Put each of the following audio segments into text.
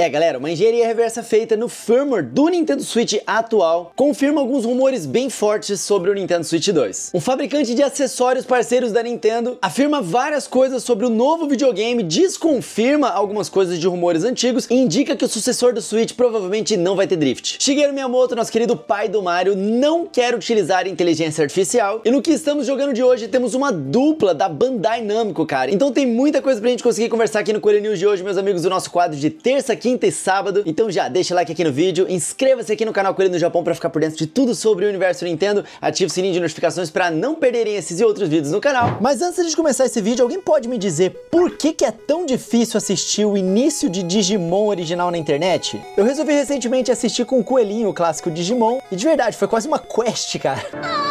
É, galera, uma engenharia reversa feita no firmware do Nintendo Switch atual confirma alguns rumores bem fortes sobre o Nintendo Switch 2. Um fabricante de acessórios parceiros da Nintendo afirma várias coisas sobre o novo videogame, desconfirma algumas coisas de rumores antigos e indica que o sucessor do Switch provavelmente não vai ter drift. Shigeru Miyamoto, nosso querido pai do Mario, não quer utilizar inteligência artificial e no que estamos jogando de hoje temos uma dupla da Bandai Namco, cara. Então tem muita coisa pra gente conseguir conversar aqui no Coelho News de hoje, meus amigos, do nosso quadro de terça, aqui quinta e sábado. Então já deixa like aqui no vídeo, inscreva-se aqui no canal Coelho no Japão para ficar por dentro de tudo sobre o universo Nintendo, ative o sininho de notificações para não perderem esses e outros vídeos no canal. Mas antes de começar esse vídeo, alguém pode me dizer por que, que é tão difícil assistir o início de Digimon original na internet? Eu resolvi recentemente assistir com o coelhinho o clássico Digimon e de verdade foi quase uma quest, cara. Ah,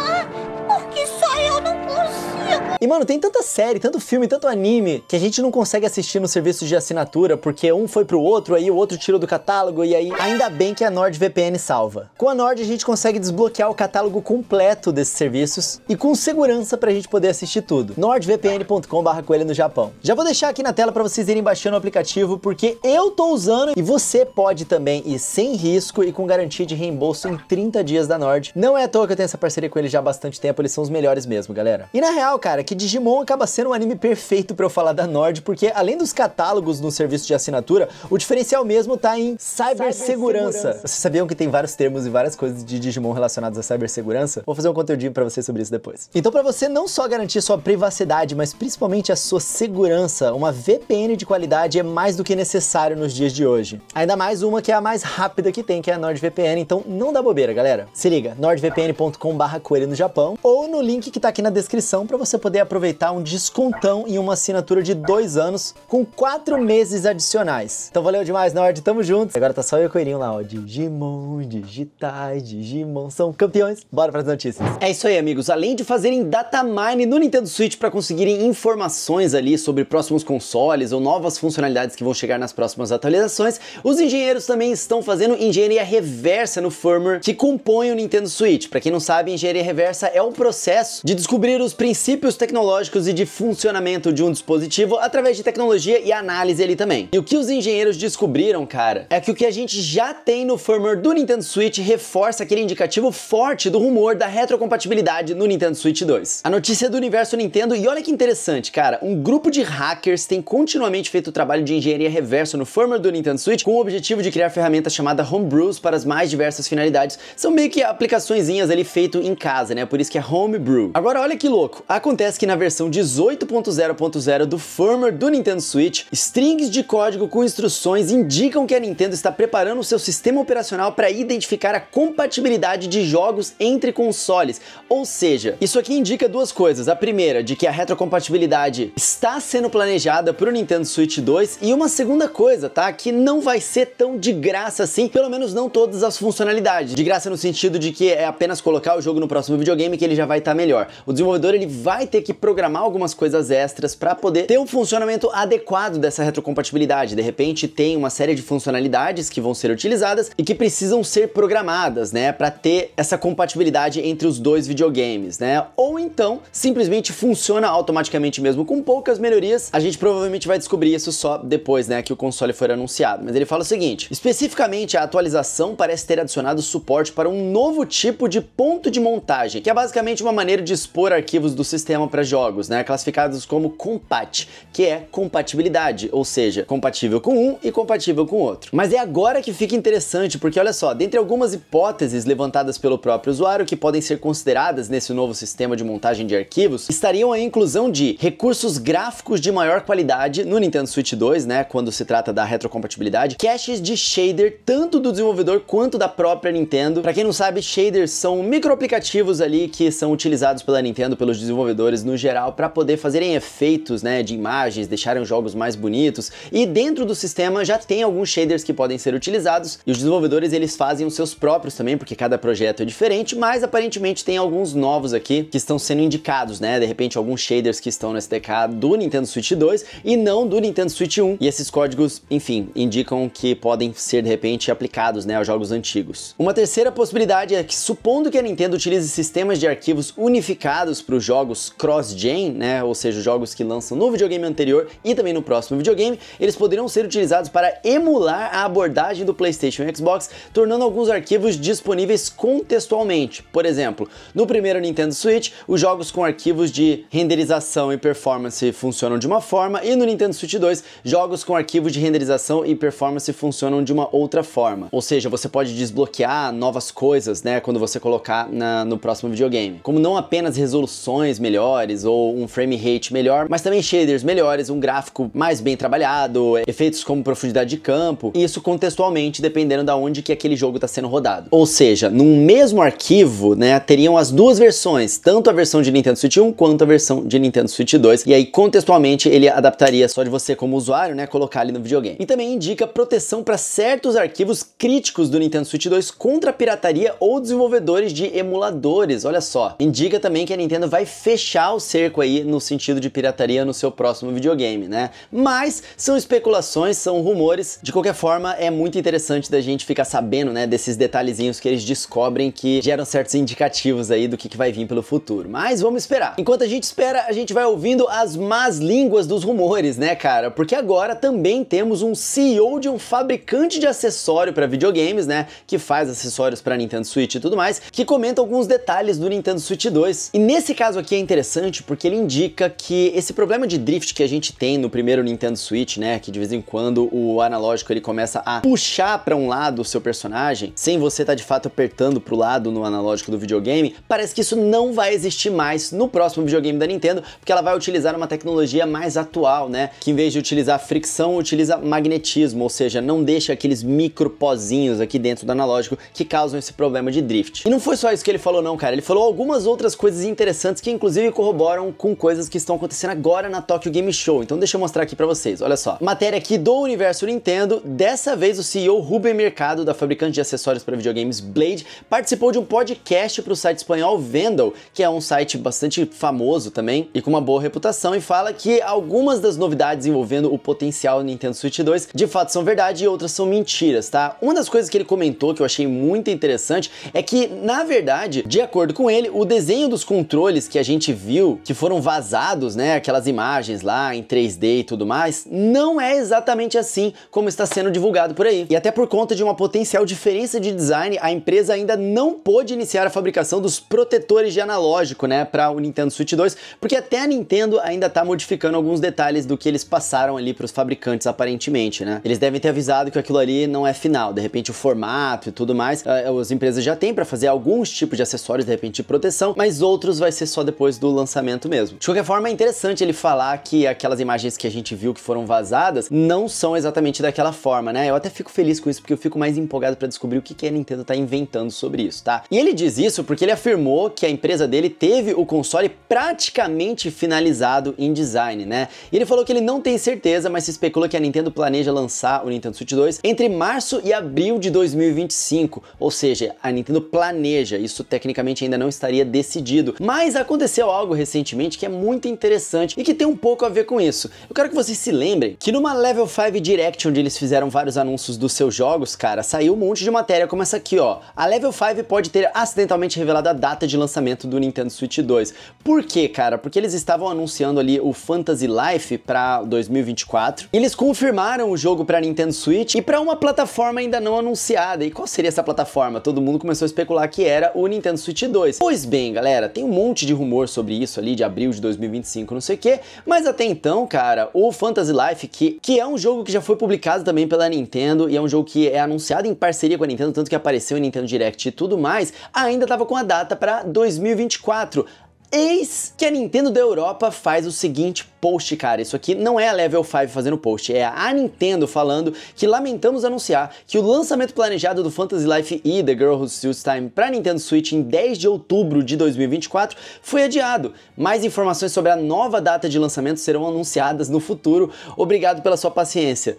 e mano, tem tanta série, tanto filme, tanto anime que a gente não consegue assistir no serviço de assinatura porque um foi pro outro, aí o outro tirou do catálogo e aí ainda bem que a NordVPN salva. Com a Nord a gente consegue desbloquear o catálogo completo desses serviços e com segurança pra gente poder assistir tudo. nordvpn.com.br no Japão. Já vou deixar aqui na tela para vocês irem baixando o aplicativo porque eu tô usando e você pode também ir sem risco e com garantia de reembolso em 30 dias da Nord. Não é à toa que eu tenho essa parceria com eles já há bastante tempo, eles são os melhores mesmo, galera. E na real, cara, que Digimon acaba sendo um anime perfeito para eu falar da Nord, porque além dos catálogos no serviço de assinatura, o diferencial mesmo tá em cibersegurança. Vocês sabiam que tem vários termos e várias coisas de Digimon relacionadas à cibersegurança? Vou fazer um conteúdinho para vocês sobre isso depois. Então, para você não só garantir sua privacidade, mas principalmente a sua segurança, uma VPN de qualidade é mais do que necessário nos dias de hoje. Ainda mais uma que é a mais rápida que tem, que é a NordVPN, então não dá bobeira, galera. Se liga, nordvpn.com/coelho no Japão ou no link que tá aqui na descrição para você poder poder aproveitar um descontão em uma assinatura de dois anos com quatro meses adicionais. Então valeu demais, Nord, tamo junto. Agora tá só eu e o Coelhinho lá, ó, Digimon, Digitai, Digimon são campeões. Bora pras notícias. É isso aí, amigos. Além de fazerem data mine no Nintendo Switch para conseguirem informações ali sobre próximos consoles ou novas funcionalidades que vão chegar nas próximas atualizações, os engenheiros também estão fazendo engenharia reversa no firmware que compõe o Nintendo Switch. Para quem não sabe, engenharia reversa é o um processo de descobrir os princípios tecnológicos tecnológicos e de funcionamento de um dispositivo através de tecnologia e análise ali também. E o que os engenheiros descobriram, cara, é que o que a gente já tem no firmware do Nintendo Switch reforça aquele indicativo forte do rumor da retrocompatibilidade no Nintendo Switch 2. A notícia é do universo Nintendo e olha que interessante, cara, um grupo de hackers tem continuamente feito o trabalho de engenharia reverso no firmware do Nintendo Switch com o objetivo de criar ferramentas chamadas homebrews para as mais diversas finalidades. São meio que aplicaçõezinhas ali feito em casa, né? Por isso que é homebrew. Agora olha que louco. Acontece que na versão 18.0.0 do firmware do Nintendo Switch, strings de código com instruções indicam que a Nintendo está preparando o seu sistema operacional para identificar a compatibilidade de jogos entre consoles. Ou seja, isso aqui indica duas coisas. A primeira, de que a retrocompatibilidade está sendo planejada para o Nintendo Switch 2 e uma segunda coisa, tá, que não vai ser tão de graça assim, pelo menos não todas as funcionalidades. De graça no sentido de que é apenas colocar o jogo no próximo videogame que ele já vai estar tá melhor. O desenvolvedor ele vai ter que que programar algumas coisas extras para poder ter um funcionamento adequado dessa retrocompatibilidade. De repente, tem uma série de funcionalidades que vão ser utilizadas e que precisam ser programadas, né, para ter essa compatibilidade entre os dois videogames, né? Ou então, simplesmente funciona automaticamente mesmo com poucas melhorias. A gente provavelmente vai descobrir isso só depois, né, que o console for anunciado. Mas ele fala o seguinte: especificamente a atualização parece ter adicionado suporte para um novo tipo de ponto de montagem, que é basicamente uma maneira de expor arquivos do sistema para para jogos, né? Classificados como compat, que é compatibilidade, ou seja, compatível com um e compatível com outro. Mas é agora que fica interessante, porque olha só, dentre algumas hipóteses levantadas pelo próprio usuário que podem ser consideradas nesse novo sistema de montagem de arquivos, estariam a inclusão de recursos gráficos de maior qualidade no Nintendo Switch 2, né, quando se trata da retrocompatibilidade, caches de shader tanto do desenvolvedor quanto da própria Nintendo. Para quem não sabe, shaders são microaplicativos ali que são utilizados pela Nintendo pelos desenvolvedores no geral para poder fazerem efeitos né, de imagens, deixarem os jogos mais bonitos. E dentro do sistema já tem alguns shaders que podem ser utilizados e os desenvolvedores eles fazem os seus próprios também, porque cada projeto é diferente, mas aparentemente tem alguns novos aqui que estão sendo indicados, né? De repente alguns shaders que estão no SDK do Nintendo Switch 2 e não do Nintendo Switch 1. E esses códigos, enfim, indicam que podem ser de repente aplicados, né, aos jogos antigos. Uma terceira possibilidade é que supondo que a Nintendo utilize sistemas de arquivos unificados para os jogos cross cross-gen, né, ou seja, jogos que lançam no videogame anterior e também no próximo videogame, eles poderão ser utilizados para emular a abordagem do PlayStation e Xbox, tornando alguns arquivos disponíveis contextualmente. Por exemplo, no primeiro Nintendo Switch, os jogos com arquivos de renderização e performance funcionam de uma forma, e no Nintendo Switch 2, jogos com arquivos de renderização e performance funcionam de uma outra forma. Ou seja, você pode desbloquear novas coisas, né, quando você colocar na, no próximo videogame. Como não apenas resoluções melhores, melhores ou um frame rate melhor, mas também shaders melhores, um gráfico mais bem trabalhado, é, efeitos como profundidade de campo, e isso contextualmente dependendo da onde que aquele jogo está sendo rodado. Ou seja, num mesmo arquivo, né, teriam as duas versões, tanto a versão de Nintendo Switch 1 quanto a versão de Nintendo Switch 2, e aí contextualmente ele adaptaria só de você como usuário, né, colocar ali no videogame. E também indica proteção para certos arquivos críticos do Nintendo Switch 2 contra pirataria ou desenvolvedores de emuladores, olha só. Indica também que a Nintendo vai fechar furar o cerco aí no sentido de pirataria no seu próximo videogame, né? Mas são especulações, são rumores. De qualquer forma, é muito interessante da gente ficar sabendo, né, desses detalhezinhos que eles descobrem que geram certos indicativos aí do que, que vai vir pelo futuro. Mas vamos esperar. Enquanto a gente espera, a gente vai ouvindo as más línguas dos rumores, né, cara? Porque agora também temos um CEO de um fabricante de acessório para videogames, né, que faz acessórios para Nintendo Switch e tudo mais, que comenta alguns detalhes do Nintendo Switch 2. E nesse caso aqui é interessante interessante porque ele indica que esse problema de drift que a gente tem no primeiro Nintendo Switch, né, que de vez em quando o analógico ele começa a puxar para um lado o seu personagem, sem você estar tá de fato apertando pro lado no analógico do videogame, parece que isso não vai existir mais no próximo videogame da Nintendo, porque ela vai utilizar uma tecnologia mais atual, né, que em vez de utilizar fricção, utiliza magnetismo, ou seja, não deixa aqueles micro pozinhos aqui dentro do analógico que causam esse problema de drift. E não foi só isso que ele falou não, cara, ele falou algumas outras coisas interessantes que inclusive corroboram corroboram com coisas que estão acontecendo agora na Tokyo Game Show. Então deixa eu mostrar aqui para vocês, olha só. Matéria aqui do Universo Nintendo, dessa vez o CEO Ruben Mercado, da fabricante de acessórios para videogames Blade, participou de um podcast para o site espanhol Vendel, que é um site bastante famoso também e com uma boa reputação, e fala que algumas das novidades envolvendo o potencial Nintendo Switch 2 de fato são verdade e outras são mentiras, tá? Uma das coisas que ele comentou que eu achei muito interessante é que, na verdade, de acordo com ele, o desenho dos controles que a gente viu Brasil, que foram vazados, né, aquelas imagens lá em 3D e tudo mais, não é exatamente assim como está sendo divulgado por aí. E até por conta de uma potencial diferença de design, a empresa ainda não pôde iniciar a fabricação dos protetores de analógico, né, para o Nintendo Switch 2, porque até a Nintendo ainda está modificando alguns detalhes do que eles passaram ali para os fabricantes aparentemente, né? Eles devem ter avisado que aquilo ali não é final, de repente o formato e tudo mais, eh, as empresas já têm para fazer alguns tipos de acessórios de repente de proteção, mas outros vai ser só depois do lançamento lançamento mesmo. De qualquer forma, é interessante ele falar que aquelas imagens que a gente viu que foram vazadas não são exatamente daquela forma, né? Eu até fico feliz com isso, porque eu fico mais empolgado para descobrir o que, que a Nintendo tá inventando sobre isso, tá? E ele diz isso porque ele afirmou que a empresa dele teve o console praticamente finalizado em design, né? E ele falou que ele não tem certeza, mas se especula que a Nintendo planeja lançar o Nintendo Switch 2 entre março e abril de 2025, ou seja, a Nintendo planeja, isso tecnicamente ainda não estaria decidido. Mas aconteceu algo recentemente que é muito interessante e que tem um pouco a ver com isso. Eu quero que vocês se lembrem que numa Level 5 Direct, onde eles fizeram vários anúncios dos seus jogos, cara, saiu um monte de matéria como essa aqui, ó. A Level 5 pode ter acidentalmente revelado a data de lançamento do Nintendo Switch 2. Por quê, cara? Porque eles estavam anunciando ali o Fantasy Life para 2024. Eles confirmaram o jogo para Nintendo Switch e para uma plataforma ainda não anunciada. E qual seria essa plataforma? Todo mundo começou a especular que era o Nintendo Switch 2. Pois bem, galera, tem um monte de rumor sobre isso ali de abril de 2025, não sei o quê. Mas até então, cara, o Fantasy Life, que, que é um jogo que já foi publicado também pela Nintendo e é um jogo que é anunciado em parceria com a Nintendo, tanto que apareceu em Nintendo Direct e tudo mais, ainda tava com a data para 2024. Eis que a Nintendo da Europa faz o seguinte post, cara. Isso aqui não é a Level 5 fazendo post, é a Nintendo falando que lamentamos anunciar que o lançamento planejado do Fantasy Life e The Girl Who Steals Time para Nintendo Switch em 10 de outubro de 2024 foi adiado. Mais informações sobre a nova data de lançamento serão anunciadas no futuro. Obrigado pela sua paciência.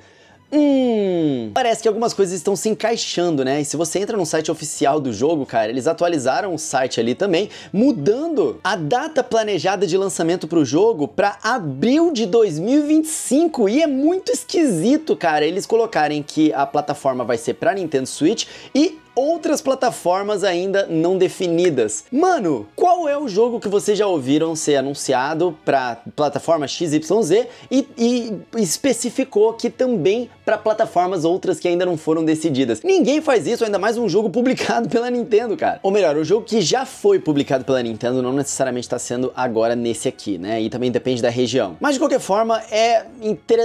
Hum, parece que algumas coisas estão se encaixando, né? E se você entra no site oficial do jogo, cara, eles atualizaram o site ali também, mudando a data planejada de lançamento pro jogo para abril de 2025. E é muito esquisito, cara, eles colocarem que a plataforma vai ser para Nintendo Switch e outras plataformas ainda não definidas. Mano, qual é o jogo que vocês já ouviram ser anunciado para plataforma XYZ e, e especificou que também para plataformas outras que ainda não foram decididas? Ninguém faz isso, ainda mais um jogo publicado pela Nintendo, cara. Ou melhor, o jogo que já foi publicado pela Nintendo não necessariamente está sendo agora nesse aqui, né? E também depende da região. Mas de qualquer forma, é,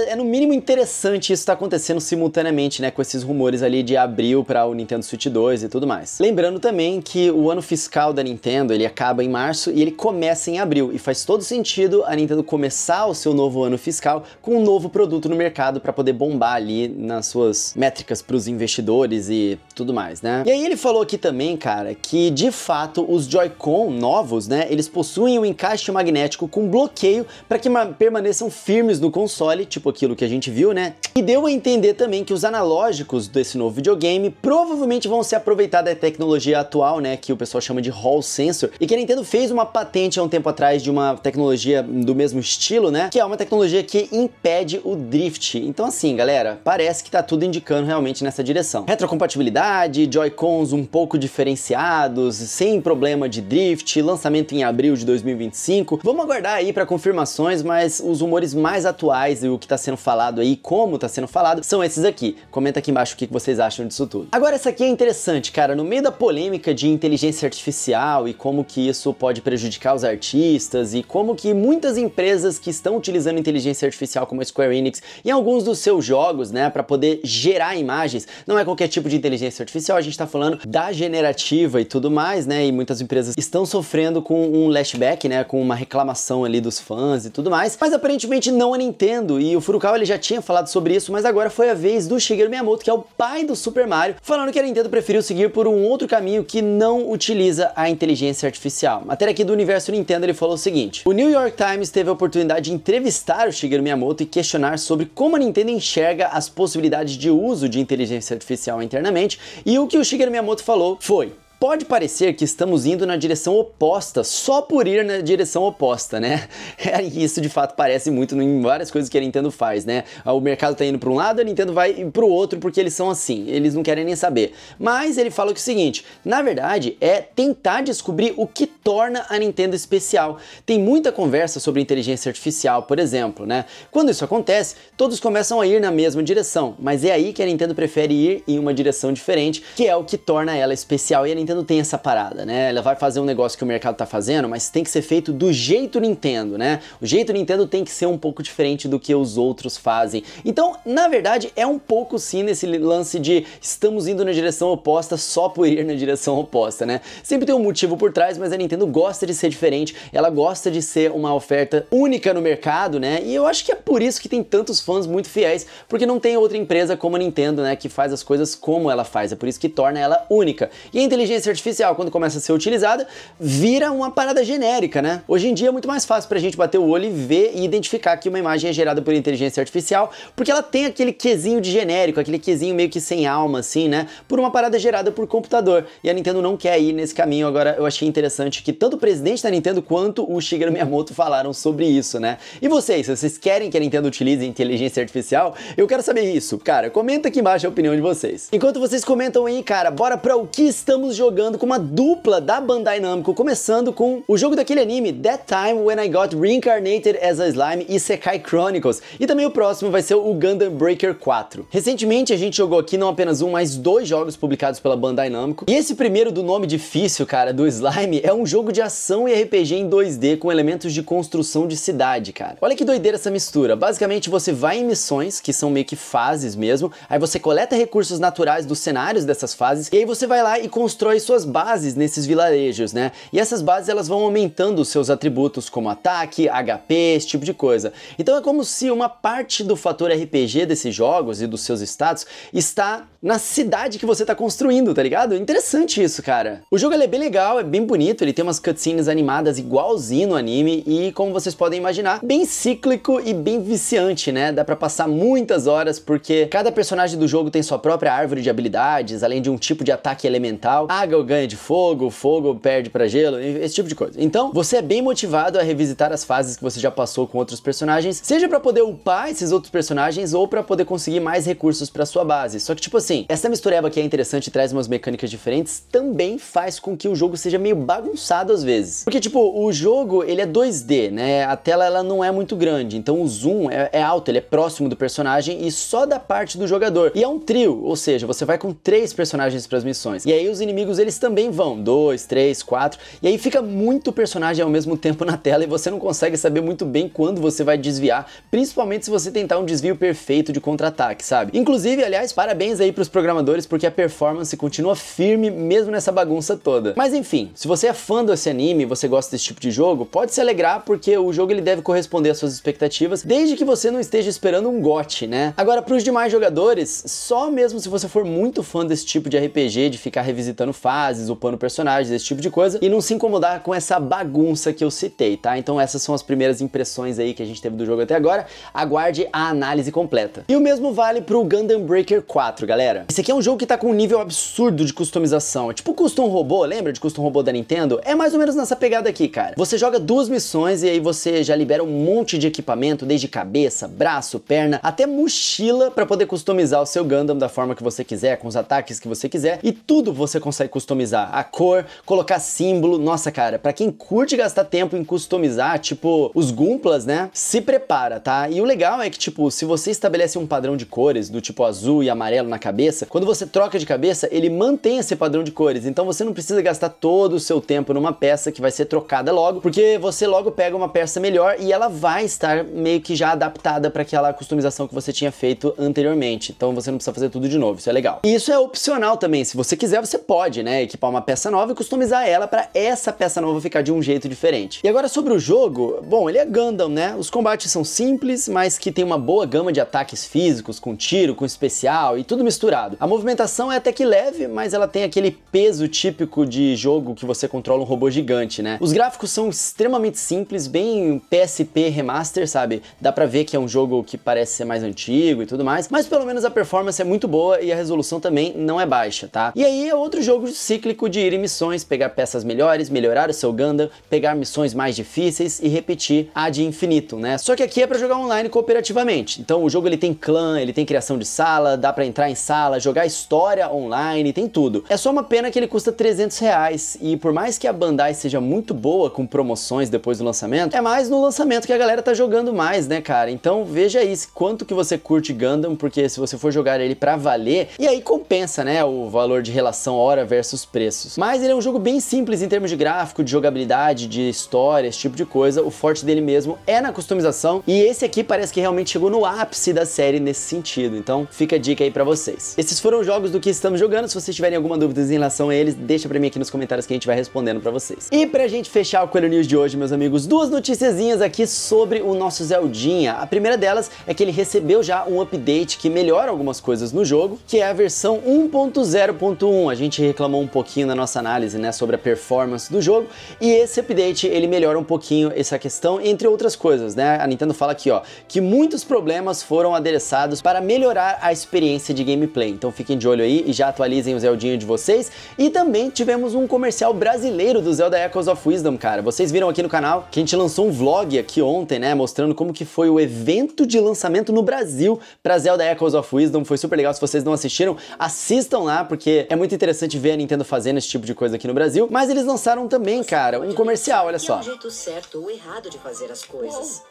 é no mínimo interessante isso estar tá acontecendo simultaneamente, né? Com esses rumores ali de abril para o Nintendo Switch 2 e tudo mais. Lembrando também que o ano fiscal da Nintendo, ele acaba em março e ele começa em abril, e faz todo sentido a Nintendo começar o seu novo ano fiscal com um novo produto no mercado para poder bombar ali nas suas métricas para os investidores e tudo mais, né? E aí ele falou aqui também, cara, que de fato os Joy-Con novos, né, eles possuem um encaixe magnético com bloqueio para que permaneçam firmes no console, tipo aquilo que a gente viu, né? E deu a entender também que os analógicos desse novo videogame provavelmente vão se aproveitar da tecnologia atual, né, que o pessoal chama de Hall Sensor, e que a Nintendo fez uma patente há um tempo atrás de uma tecnologia do mesmo estilo, né, que é uma tecnologia que impede o drift. Então assim, galera, parece que tá tudo indicando realmente nessa direção. Retrocompatibilidade, Joy-Cons um pouco diferenciados, sem problema de drift, lançamento em abril de 2025. Vamos aguardar aí para confirmações, mas os rumores mais atuais e o que está sendo falado aí, como está sendo falado, são esses aqui. Comenta aqui embaixo o que vocês acham disso tudo. Agora essa aqui é interessante interessante, cara, no meio da polêmica de inteligência artificial e como que isso pode prejudicar os artistas e como que muitas empresas que estão utilizando inteligência artificial como a Square Enix em alguns dos seus jogos, né, para poder gerar imagens, não é qualquer tipo de inteligência artificial, a gente tá falando da generativa e tudo mais, né, e muitas empresas estão sofrendo com um lashback, né, com uma reclamação ali dos fãs e tudo mais, mas aparentemente não a Nintendo e o Furukawa ele já tinha falado sobre isso, mas agora foi a vez do Shigeru Miyamoto, que é o pai do Super Mario, falando que a Nintendo prefere preferiu seguir por um outro caminho que não utiliza a inteligência artificial. Até aqui do Universo Nintendo, ele falou o seguinte: O New York Times teve a oportunidade de entrevistar o Shigeru Miyamoto e questionar sobre como a Nintendo enxerga as possibilidades de uso de inteligência artificial internamente, e o que o Shigeru Miyamoto falou foi: Pode parecer que estamos indo na direção oposta só por ir na direção oposta, né? É isso de fato parece muito em várias coisas que a Nintendo faz, né? Ah, o mercado tá indo para um lado, a Nintendo vai para o outro porque eles são assim, eles não querem nem saber. Mas ele fala que é o seguinte, na verdade é tentar descobrir o que torna a Nintendo especial. Tem muita conversa sobre inteligência artificial, por exemplo, né? Quando isso acontece, todos começam a ir na mesma direção, mas é aí que a Nintendo prefere ir em uma direção diferente, que é o que torna ela especial e a Nintendo Nintendo tem essa parada, né? Ela vai fazer um negócio que o mercado tá fazendo, mas tem que ser feito do jeito Nintendo, né? O jeito Nintendo tem que ser um pouco diferente do que os outros fazem. Então, na verdade, é um pouco sim nesse lance de estamos indo na direção oposta só por ir na direção oposta, né? Sempre tem um motivo por trás, mas a Nintendo gosta de ser diferente, ela gosta de ser uma oferta única no mercado, né? E eu acho que é por isso que tem tantos fãs muito fiéis, porque não tem outra empresa como a Nintendo, né, que faz as coisas como ela faz. É por isso que torna ela única. E a inteligência inteligência artificial, quando começa a ser utilizada, vira uma parada genérica, né? Hoje em dia é muito mais fácil pra gente bater o olho e ver e identificar que uma imagem é gerada por inteligência artificial, porque ela tem aquele quesinho de genérico, aquele quesinho meio que sem alma, assim, né? Por uma parada gerada por computador. E a Nintendo não quer ir nesse caminho. Agora, eu achei interessante que tanto o presidente da Nintendo quanto o Shigeru Miyamoto falaram sobre isso, né? E vocês, vocês querem que a Nintendo utilize inteligência artificial? Eu quero saber isso, cara. Comenta aqui embaixo a opinião de vocês. Enquanto vocês comentam aí, cara, bora pra o que estamos jogando jogando com uma dupla da Bandai Namco, começando com o jogo daquele anime That Time When I Got Reincarnated as a Slime e Sekai Chronicles, e também o próximo vai ser o Gundam Breaker 4. Recentemente a gente jogou aqui não apenas um, mas dois jogos publicados pela Bandai Namco, e esse primeiro do nome difícil, cara, do Slime, é um jogo de ação e RPG em 2D com elementos de construção de cidade, cara. Olha que doideira essa mistura, basicamente você vai em missões, que são meio que fases mesmo, aí você coleta recursos naturais dos cenários dessas fases, e aí você vai lá e constrói constrói suas bases nesses vilarejos, né? E essas bases elas vão aumentando os seus atributos, como ataque, HP, esse tipo de coisa. Então é como se uma parte do fator RPG desses jogos e dos seus status está na cidade que você está construindo, tá ligado? Interessante isso, cara. O jogo é bem legal, é bem bonito, ele tem umas cutscenes animadas igualzinho no anime e, como vocês podem imaginar, bem cíclico e bem viciante, né? Dá pra passar muitas horas porque cada personagem do jogo tem sua própria árvore de habilidades, além de um tipo de ataque elemental. A Água ganha de fogo, fogo perde para gelo, esse tipo de coisa. Então, você é bem motivado a revisitar as fases que você já passou com outros personagens, seja para poder upar esses outros personagens ou para poder conseguir mais recursos para sua base. Só que tipo assim, essa mistureba que é interessante e traz umas mecânicas diferentes, também faz com que o jogo seja meio bagunçado às vezes. Porque tipo, o jogo, ele é 2D, né? A tela ela não é muito grande, então o zoom é, é alto, ele é próximo do personagem e só da parte do jogador. E é um trio, ou seja, você vai com três personagens para as missões. E aí os inimigos eles também vão. Dois, três, quatro. E aí fica muito personagem ao mesmo tempo na tela e você não consegue saber muito bem quando você vai desviar, principalmente se você tentar um desvio perfeito de contra-ataque, sabe? Inclusive, aliás, parabéns aí pros programadores porque a performance continua firme mesmo nessa bagunça toda. Mas enfim, se você é fã desse anime, você gosta desse tipo de jogo, pode se alegrar porque o jogo ele deve corresponder às suas expectativas, desde que você não esteja esperando um gote, né? Agora, pros demais jogadores, só mesmo se você for muito fã desse tipo de RPG, de ficar revisitando fases, upando personagens, esse tipo de coisa, e não se incomodar com essa bagunça que eu citei, tá? Então essas são as primeiras impressões aí que a gente teve do jogo até agora. Aguarde a análise completa. E o mesmo vale pro Gundam Breaker 4, galera. Esse aqui é um jogo que tá com um nível absurdo de customização. É tipo Custom Robô, lembra de Custom Robô da Nintendo? É mais ou menos nessa pegada aqui, cara. Você joga duas missões e aí você já libera um monte de equipamento, desde cabeça, braço, perna, até mochila para poder customizar o seu Gundam da forma que você quiser, com os ataques que você quiser, e tudo você consegue consegue customizar a cor, colocar símbolo. Nossa, cara, para quem curte gastar tempo em customizar, tipo os Gumplas, né? Se prepara, tá? E o legal é que, tipo, se você estabelece um padrão de cores, do tipo azul e amarelo na cabeça, quando você troca de cabeça, ele mantém esse padrão de cores. Então você não precisa gastar todo o seu tempo numa peça que vai ser trocada logo, porque você logo pega uma peça melhor e ela vai estar meio que já adaptada para aquela customização que você tinha feito anteriormente. Então você não precisa fazer tudo de novo, isso é legal. E isso é opcional também, se você quiser, você pode pode, né, equipar uma peça nova e customizar ela para essa peça nova ficar de um jeito diferente. E agora sobre o jogo, bom, ele é Gundam, né? Os combates são simples, mas que tem uma boa gama de ataques físicos, com tiro, com especial e tudo misturado. A movimentação é até que leve, mas ela tem aquele peso típico de jogo que você controla um robô gigante, né? Os gráficos são extremamente simples, bem PSP remaster, sabe? Dá pra ver que é um jogo que parece ser mais antigo e tudo mais, mas pelo menos a performance é muito boa e a resolução também não é baixa, tá? E aí é outro jogo cíclico de ir em missões, pegar peças melhores, melhorar o seu Gundam, pegar missões mais difíceis e repetir a de infinito, né? Só que aqui é para jogar online cooperativamente. Então o jogo ele tem clã, ele tem criação de sala, dá para entrar em sala, jogar história online, tem tudo. É só uma pena que ele custa 300 reais e por mais que a Bandai seja muito boa com promoções depois do lançamento, é mais no lançamento que a galera tá jogando mais, né, cara? Então veja isso, quanto que você curte Gundam, porque se você for jogar ele para valer, e aí compensa, né, o valor de relação hora versus diversos preços. Mas ele é um jogo bem simples em termos de gráfico, de jogabilidade, de história, esse tipo de coisa. O forte dele mesmo é na customização e esse aqui parece que realmente chegou no ápice da série nesse sentido. Então fica a dica aí para vocês. Esses foram os jogos do que estamos jogando. Se vocês tiverem alguma dúvida em relação a eles, deixa para mim aqui nos comentários que a gente vai respondendo para vocês. E pra gente fechar o Coelho News de hoje, meus amigos, duas noticiazinhas aqui sobre o nosso Zeldinha. A primeira delas é que ele recebeu já um update que melhora algumas coisas no jogo, que é a versão 1.0.1. A gente reclamou reclamou um pouquinho na nossa análise, né, sobre a performance do jogo, e esse update ele melhora um pouquinho essa questão, entre outras coisas, né? A Nintendo fala aqui, ó, que muitos problemas foram adereçados para melhorar a experiência de gameplay. Então fiquem de olho aí e já atualizem o Zeldinho de vocês. E também tivemos um comercial brasileiro do Zelda Echoes of Wisdom, cara. Vocês viram aqui no canal que a gente lançou um vlog aqui ontem, né, mostrando como que foi o evento de lançamento no Brasil para Zelda Echoes of Wisdom. Foi super legal se vocês não assistiram, assistam lá porque é muito interessante ver a a Nintendo fazendo esse tipo de coisa aqui no Brasil, mas eles lançaram também, Você cara, um comercial, olha só. É um jeito certo ou errado de fazer as coisas. Uou,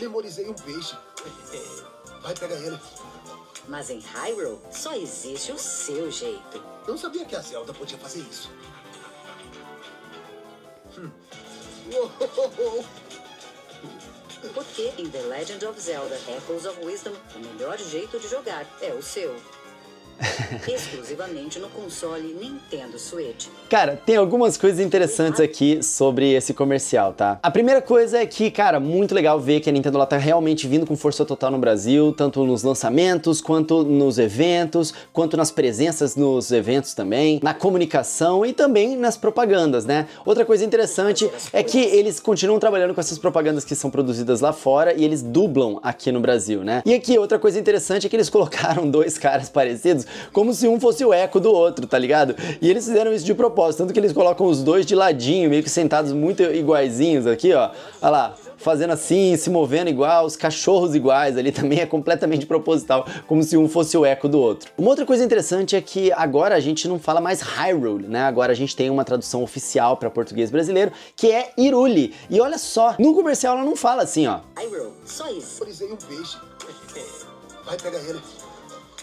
memorizei um peixe. Vai pegar ele. Mas em Hyrule só existe o seu jeito. Eu sabia que a Zelda podia fazer isso. Hum. Porque em The Legend of Zelda Echoes of Wisdom, o melhor jeito de jogar é o seu. exclusivamente no console Nintendo Switch. Cara, tem algumas coisas interessantes ah. aqui sobre esse comercial, tá? A primeira coisa é que, cara, muito legal ver que a Nintendo lá tá realmente vindo com força total no Brasil, tanto nos lançamentos, quanto nos eventos, quanto nas presenças nos eventos também, na comunicação e também nas propagandas, né? Outra coisa interessante é que eles continuam trabalhando com essas propagandas que são produzidas lá fora e eles dublam aqui no Brasil, né? E aqui outra coisa interessante é que eles colocaram dois caras parecidos como se um fosse o eco do outro, tá ligado? E eles fizeram isso de propósito, tanto que eles colocam os dois de ladinho, meio que sentados muito iguaizinhos aqui, ó. Olha lá, fazendo assim, se movendo igual, os cachorros iguais ali também é completamente proposital, como se um fosse o eco do outro. Uma outra coisa interessante é que agora a gente não fala mais Hyrule, né? Agora a gente tem uma tradução oficial para português brasileiro, que é Irule. E olha só, no comercial ela não fala assim, ó. Hyrule, só isso. um peixe. Vai pegar ele.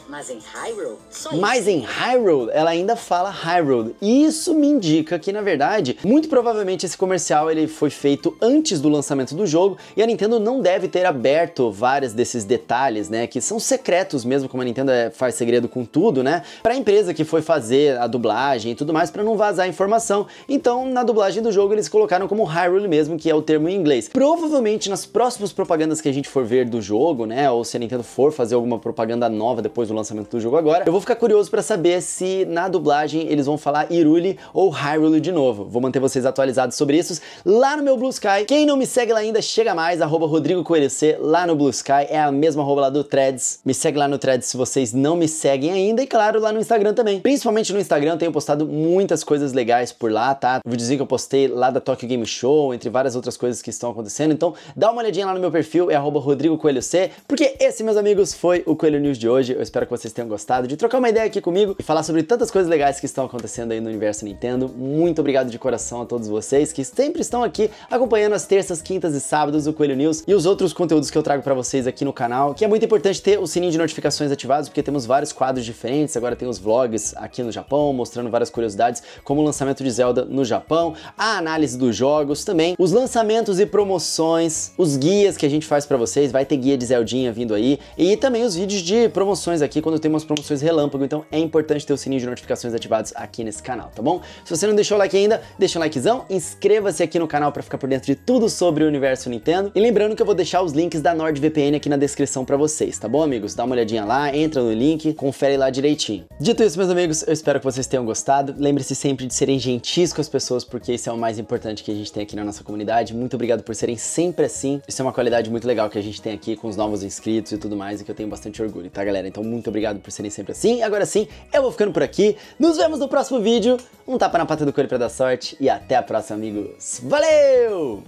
Mas em Hyrule? Só isso. Mas em Hyrule, ela ainda fala Hyrule. E isso me indica que, na verdade, muito provavelmente esse comercial ele foi feito antes do lançamento do jogo e a Nintendo não deve ter aberto vários desses detalhes, né? Que são secretos mesmo, como a Nintendo é, faz segredo com tudo, né? Pra empresa que foi fazer a dublagem e tudo mais, para não vazar a informação. Então, na dublagem do jogo, eles colocaram como Hyrule mesmo, que é o termo em inglês. Provavelmente nas próximas propagandas que a gente for ver do jogo, né? Ou se a Nintendo for fazer alguma propaganda nova depois do lançamento do jogo agora. Eu vou ficar curioso para saber se na dublagem eles vão falar Iruli ou Hyrule de novo. Vou manter vocês atualizados sobre isso lá no meu Blue Sky. Quem não me segue lá ainda, chega mais, arroba Rodrigo C, lá no Blue Sky. É a mesma arroba lá do Threads. Me segue lá no Threads se vocês não me seguem ainda e claro, lá no Instagram também. Principalmente no Instagram, tenho postado muitas coisas legais por lá, tá? O videozinho que eu postei lá da Tokyo Game Show, entre várias outras coisas que estão acontecendo. Então, dá uma olhadinha lá no meu perfil, é arroba Rodrigo Coelho C, porque esse, meus amigos, foi o Coelho News de hoje. Eu espero Espero que vocês tenham gostado de trocar uma ideia aqui comigo e falar sobre tantas coisas legais que estão acontecendo aí no universo Nintendo. Muito obrigado de coração a todos vocês que sempre estão aqui acompanhando as terças, quintas e sábados o Coelho News e os outros conteúdos que eu trago para vocês aqui no canal, que é muito importante ter o sininho de notificações ativado porque temos vários quadros diferentes. Agora tem os vlogs aqui no Japão, mostrando várias curiosidades, como o lançamento de Zelda no Japão, a análise dos jogos também, os lançamentos e promoções, os guias que a gente faz para vocês, vai ter guia de Zeldinha vindo aí, e também os vídeos de promoções aqui aqui quando tem umas promoções relâmpago, então é importante ter o sininho de notificações ativados aqui nesse canal, tá bom? Se você não deixou o like ainda, deixa um likezão, inscreva-se aqui no canal para ficar por dentro de tudo sobre o universo Nintendo. E lembrando que eu vou deixar os links da NordVPN aqui na descrição para vocês, tá bom, amigos? Dá uma olhadinha lá, entra no link, confere lá direitinho. Dito isso, meus amigos, eu espero que vocês tenham gostado. Lembre-se sempre de serem gentis com as pessoas, porque isso é o mais importante que a gente tem aqui na nossa comunidade. Muito obrigado por serem sempre assim. Isso é uma qualidade muito legal que a gente tem aqui com os novos inscritos e tudo mais, e que eu tenho bastante orgulho, tá, galera? Então, muito muito obrigado por serem sempre assim. Agora sim, eu vou ficando por aqui. Nos vemos no próximo vídeo. Um tapa na pata do coelho para dar sorte e até a próxima, amigos. Valeu!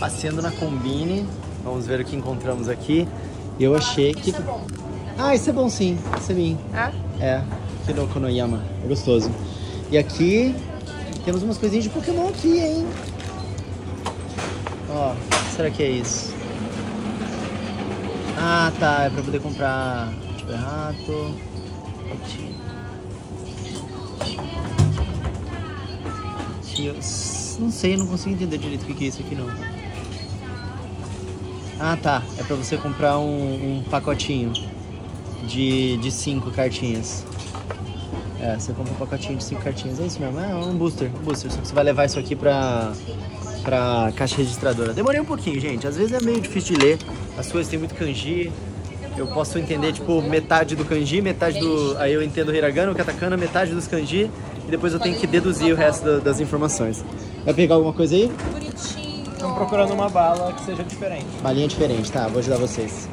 Passeando na Combine, vamos ver o que encontramos aqui. Eu achei que... É ah, isso é bom sim, isso é mim. É? É, Hiroko no Yama, é gostoso. E aqui, temos umas coisinhas de Pokémon aqui, hein? Ó, será que é isso? Ah, tá. É pra poder comprar. Tipo, é Tio, Não sei, não consigo entender direito o que é isso aqui não. Ah tá, é pra você comprar um, um pacotinho de, de cinco cartinhas. É, você compra um pacotinho de cinco cartinhas, é isso mesmo, é um booster, um booster. Só que você vai levar isso aqui pra, pra caixa registradora. Demorei um pouquinho, gente. Às vezes é meio difícil de ler. As coisas têm muito kanji. Eu posso entender, tipo, metade do kanji, metade do... Aí eu entendo o hiragana, o katakana, metade dos kanji. E depois eu tenho que deduzir o resto das informações. Vai pegar alguma coisa aí? Bonitinho. Estamos procurando uma bala que seja diferente. Balinha diferente, tá. Vou ajudar vocês.